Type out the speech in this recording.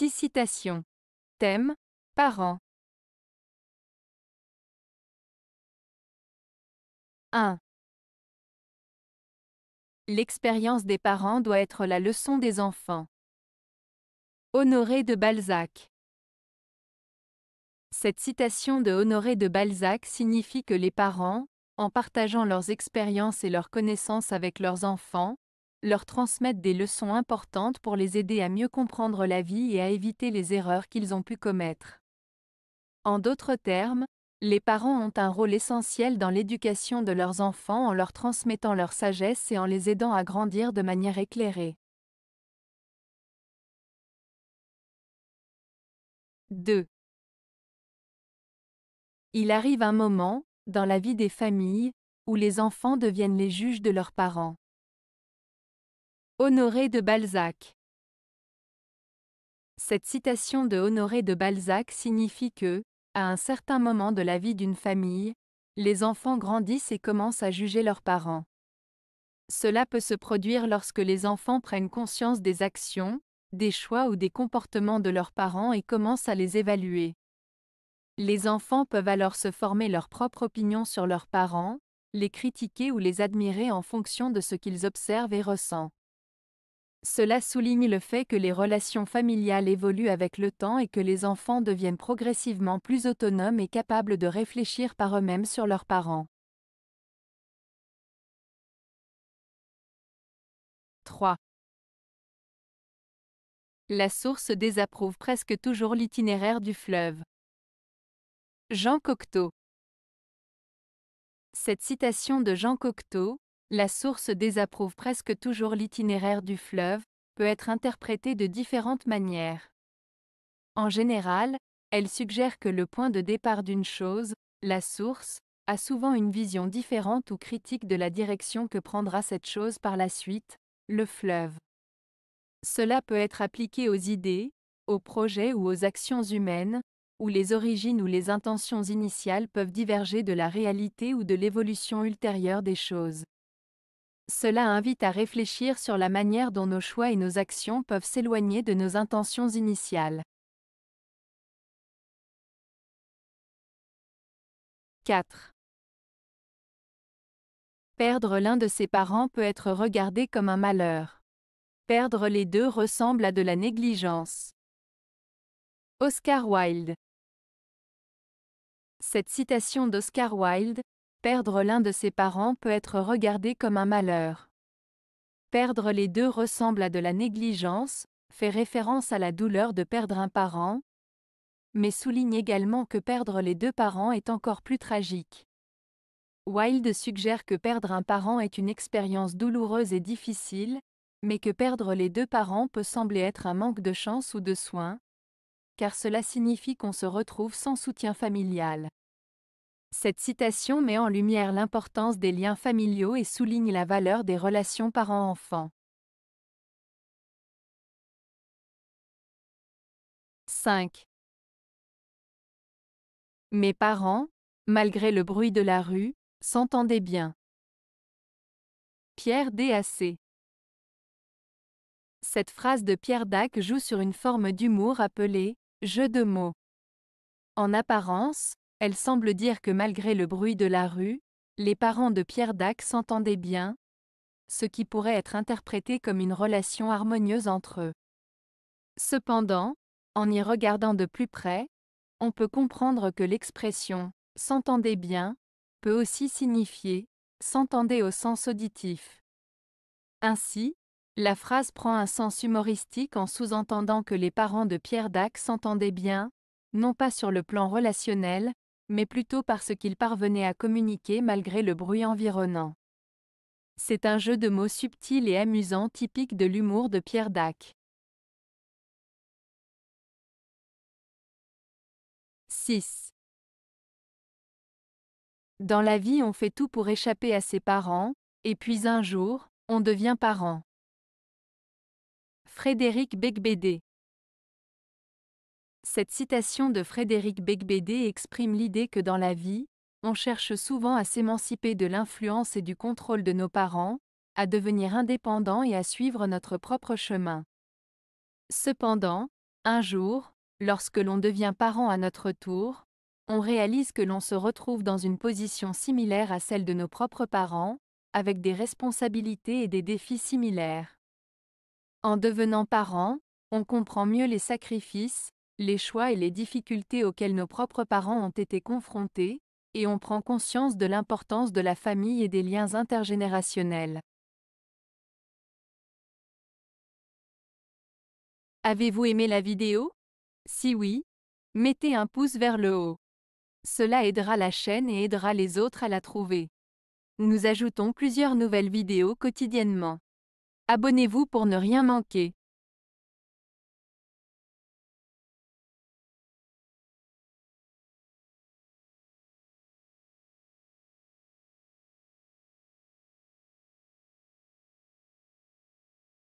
6 citations. Thème Parents. 1. L'expérience des parents doit être la leçon des enfants. Honoré de Balzac. Cette citation de Honoré de Balzac signifie que les parents, en partageant leurs expériences et leurs connaissances avec leurs enfants, leur transmettent des leçons importantes pour les aider à mieux comprendre la vie et à éviter les erreurs qu'ils ont pu commettre. En d'autres termes, les parents ont un rôle essentiel dans l'éducation de leurs enfants en leur transmettant leur sagesse et en les aidant à grandir de manière éclairée. 2. Il arrive un moment, dans la vie des familles, où les enfants deviennent les juges de leurs parents. Honoré de Balzac Cette citation de Honoré de Balzac signifie que, à un certain moment de la vie d'une famille, les enfants grandissent et commencent à juger leurs parents. Cela peut se produire lorsque les enfants prennent conscience des actions, des choix ou des comportements de leurs parents et commencent à les évaluer. Les enfants peuvent alors se former leur propre opinion sur leurs parents, les critiquer ou les admirer en fonction de ce qu'ils observent et ressentent. Cela souligne le fait que les relations familiales évoluent avec le temps et que les enfants deviennent progressivement plus autonomes et capables de réfléchir par eux-mêmes sur leurs parents. 3. La source désapprouve presque toujours l'itinéraire du fleuve. Jean Cocteau Cette citation de Jean Cocteau, la source désapprouve presque toujours l'itinéraire du fleuve, peut être interprétée de différentes manières. En général, elle suggère que le point de départ d'une chose, la source, a souvent une vision différente ou critique de la direction que prendra cette chose par la suite, le fleuve. Cela peut être appliqué aux idées, aux projets ou aux actions humaines, où les origines ou les intentions initiales peuvent diverger de la réalité ou de l'évolution ultérieure des choses. Cela invite à réfléchir sur la manière dont nos choix et nos actions peuvent s'éloigner de nos intentions initiales. 4. Perdre l'un de ses parents peut être regardé comme un malheur. Perdre les deux ressemble à de la négligence. Oscar Wilde Cette citation d'Oscar Wilde, Perdre l'un de ses parents peut être regardé comme un malheur. Perdre les deux ressemble à de la négligence, fait référence à la douleur de perdre un parent, mais souligne également que perdre les deux parents est encore plus tragique. Wilde suggère que perdre un parent est une expérience douloureuse et difficile, mais que perdre les deux parents peut sembler être un manque de chance ou de soins, car cela signifie qu'on se retrouve sans soutien familial. Cette citation met en lumière l'importance des liens familiaux et souligne la valeur des relations parents-enfants. 5. Mes parents, malgré le bruit de la rue, s'entendaient bien. Pierre DAC Cette phrase de Pierre Dac joue sur une forme d'humour appelée jeu de mots. En apparence, elle semble dire que malgré le bruit de la rue, les parents de Pierre Dac s'entendaient bien, ce qui pourrait être interprété comme une relation harmonieuse entre eux. Cependant, en y regardant de plus près, on peut comprendre que l'expression s'entendait bien peut aussi signifier s'entendait au sens auditif. Ainsi, la phrase prend un sens humoristique en sous-entendant que les parents de Pierre Dac s'entendaient bien, non pas sur le plan relationnel, mais plutôt parce qu'il parvenait à communiquer malgré le bruit environnant. C'est un jeu de mots subtil et amusant typique de l'humour de Pierre Dac. 6. Dans la vie on fait tout pour échapper à ses parents, et puis un jour, on devient parent. Frédéric Begbédé cette citation de Frédéric Beigbeder exprime l'idée que dans la vie, on cherche souvent à s'émanciper de l'influence et du contrôle de nos parents, à devenir indépendant et à suivre notre propre chemin. Cependant, un jour, lorsque l'on devient parent à notre tour, on réalise que l'on se retrouve dans une position similaire à celle de nos propres parents, avec des responsabilités et des défis similaires. En devenant parent, on comprend mieux les sacrifices, les choix et les difficultés auxquels nos propres parents ont été confrontés, et on prend conscience de l'importance de la famille et des liens intergénérationnels. Avez-vous aimé la vidéo Si oui, mettez un pouce vers le haut. Cela aidera la chaîne et aidera les autres à la trouver. Nous ajoutons plusieurs nouvelles vidéos quotidiennement. Abonnez-vous pour ne rien manquer.